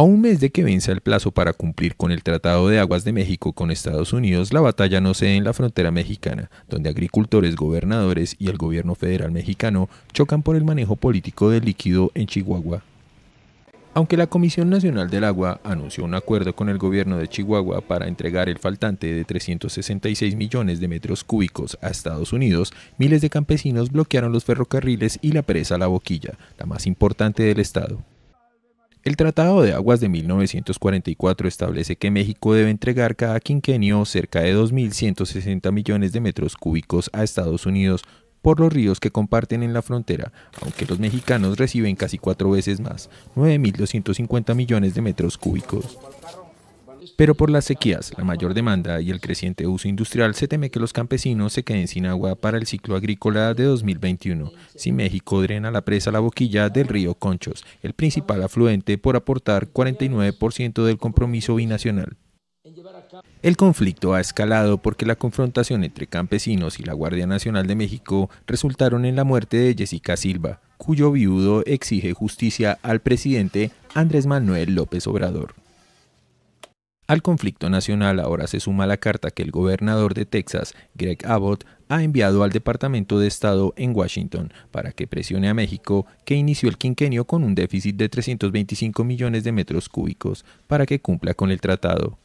A un mes de que vence el plazo para cumplir con el Tratado de Aguas de México con Estados Unidos, la batalla no cede en la frontera mexicana, donde agricultores, gobernadores y el gobierno federal mexicano chocan por el manejo político del líquido en Chihuahua. Aunque la Comisión Nacional del Agua anunció un acuerdo con el gobierno de Chihuahua para entregar el faltante de 366 millones de metros cúbicos a Estados Unidos, miles de campesinos bloquearon los ferrocarriles y la presa La Boquilla, la más importante del estado. El Tratado de Aguas de 1944 establece que México debe entregar cada quinquenio cerca de 2.160 millones de metros cúbicos a Estados Unidos por los ríos que comparten en la frontera, aunque los mexicanos reciben casi cuatro veces más, 9.250 millones de metros cúbicos. Pero por las sequías, la mayor demanda y el creciente uso industrial, se teme que los campesinos se queden sin agua para el ciclo agrícola de 2021, si México drena la presa a La Boquilla del río Conchos, el principal afluente por aportar 49% del compromiso binacional. El conflicto ha escalado porque la confrontación entre campesinos y la Guardia Nacional de México resultaron en la muerte de Jessica Silva, cuyo viudo exige justicia al presidente Andrés Manuel López Obrador. Al conflicto nacional ahora se suma la carta que el gobernador de Texas, Greg Abbott, ha enviado al Departamento de Estado en Washington para que presione a México, que inició el quinquenio con un déficit de 325 millones de metros cúbicos, para que cumpla con el tratado.